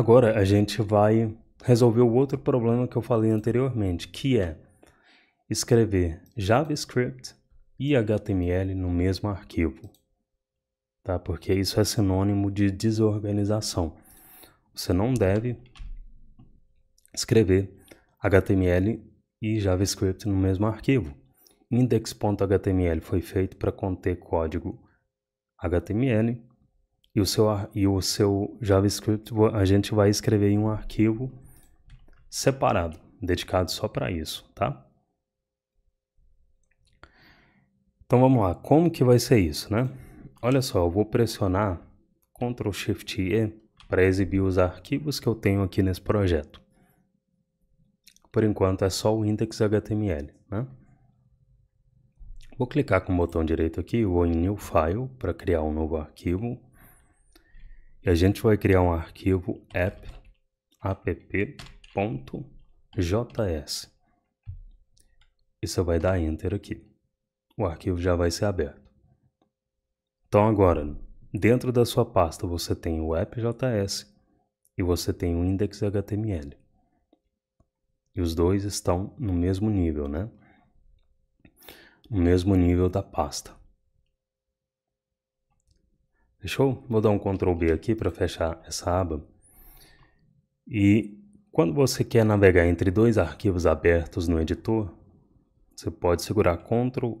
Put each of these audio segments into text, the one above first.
Agora a gente vai resolver o outro problema que eu falei anteriormente, que é escrever JavaScript e HTML no mesmo arquivo, tá? Porque isso é sinônimo de desorganização. Você não deve escrever HTML e JavaScript no mesmo arquivo. Index.html foi feito para conter código HTML e o seu, e o seu JavaScript a gente vai escrever em um arquivo separado, dedicado só para isso, tá? Então vamos lá, como que vai ser isso, né? Olha só, eu vou pressionar Ctrl Shift E para exibir os arquivos que eu tenho aqui nesse projeto. Por enquanto é só o index.html, né? Vou clicar com o botão direito aqui, vou em New File para criar um novo arquivo. E a gente vai criar um arquivo app app.js. E você vai dar enter aqui. O arquivo já vai ser aberto. Então agora, dentro da sua pasta você tem o app.js e você tem o index.html. E os dois estão no mesmo nível, né? No mesmo nível da pasta. Fechou? Vou dar um Ctrl B aqui para fechar essa aba. E quando você quer navegar entre dois arquivos abertos no editor, você pode segurar Ctrl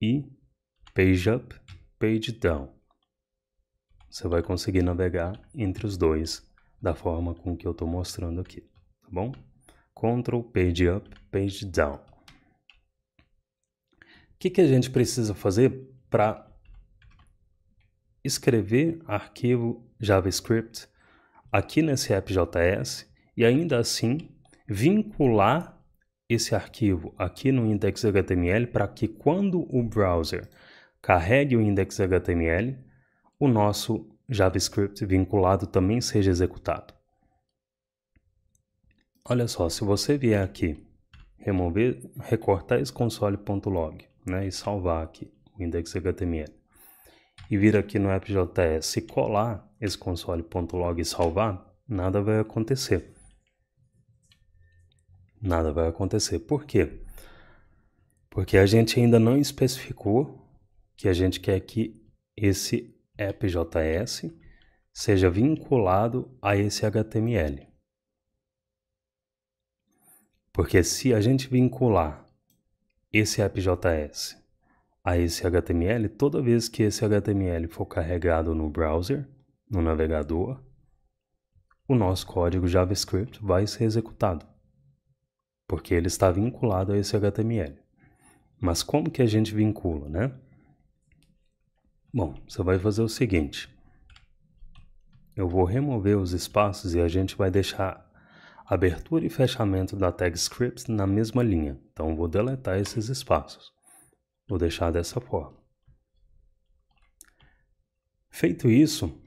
I, Page Up, Page Down. Você vai conseguir navegar entre os dois da forma com que eu estou mostrando aqui, tá bom? Ctrl, Page Up, Page Down. O que, que a gente precisa fazer para escrever arquivo JavaScript aqui nesse app.js e ainda assim vincular esse arquivo aqui no index.html para que quando o browser carregue o index.html, o nosso JavaScript vinculado também seja executado. Olha só, se você vier aqui, remover, recortar esse console.log né, e salvar aqui o index.html, e vir aqui no AppJS e colar esse console.log e salvar, nada vai acontecer. Nada vai acontecer. Por quê? Porque a gente ainda não especificou que a gente quer que esse AppJS seja vinculado a esse HTML. Porque se a gente vincular esse AppJS a esse HTML toda vez que esse HTML for carregado no browser, no navegador, o nosso código JavaScript vai ser executado, porque ele está vinculado a esse HTML. Mas como que a gente vincula, né? Bom, você vai fazer o seguinte. Eu vou remover os espaços e a gente vai deixar abertura e fechamento da tag scripts na mesma linha. Então, vou deletar esses espaços. Vou deixar dessa forma. Feito isso,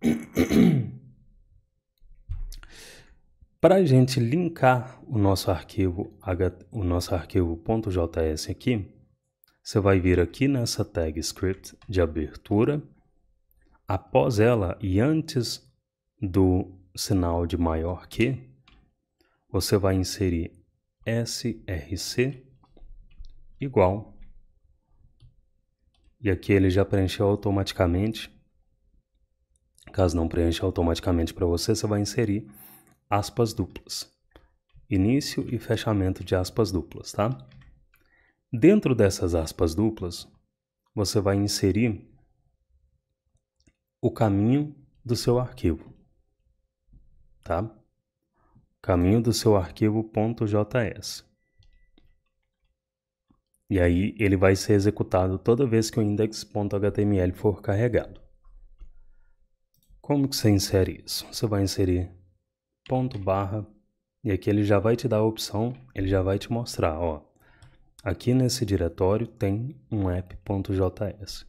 para a gente linkar o nosso arquivo o nosso arquivo .js aqui, você vai vir aqui nessa tag script de abertura. Após ela e antes do sinal de maior que, você vai inserir src igual e aqui ele já preencheu automaticamente. Caso não preencha automaticamente para você, você vai inserir aspas duplas. Início e fechamento de aspas duplas, tá? Dentro dessas aspas duplas, você vai inserir o caminho do seu arquivo, tá? Caminho do seu arquivo.js. E aí ele vai ser executado toda vez que o index.html for carregado. Como que você insere isso? Você vai inserir ponto barra e aqui ele já vai te dar a opção, ele já vai te mostrar, ó. Aqui nesse diretório tem um app.js.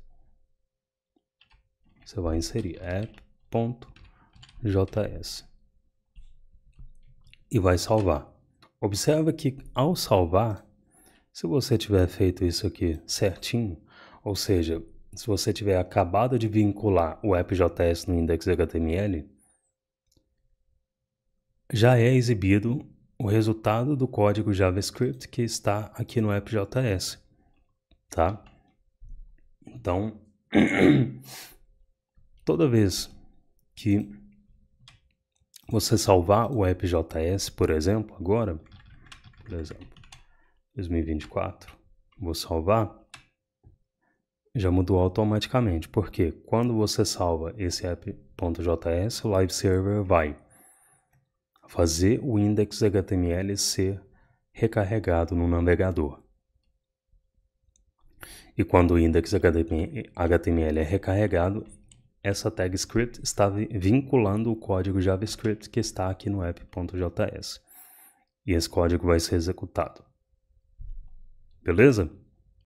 Você vai inserir app.js e vai salvar. Observa que ao salvar, se você tiver feito isso aqui certinho, ou seja, se você tiver acabado de vincular o AppJS no index.html, já é exibido o resultado do código JavaScript que está aqui no AppJS, tá? Então, toda vez que você salvar o AppJS, por exemplo, agora, por exemplo, 2024. Vou salvar. Já mudou automaticamente, porque quando você salva esse app.js, o live server vai fazer o index HTML ser recarregado no navegador. E quando o index HTML é recarregado, essa tag script está vinculando o código JavaScript que está aqui no app.js. E esse código vai ser executado. Beleza?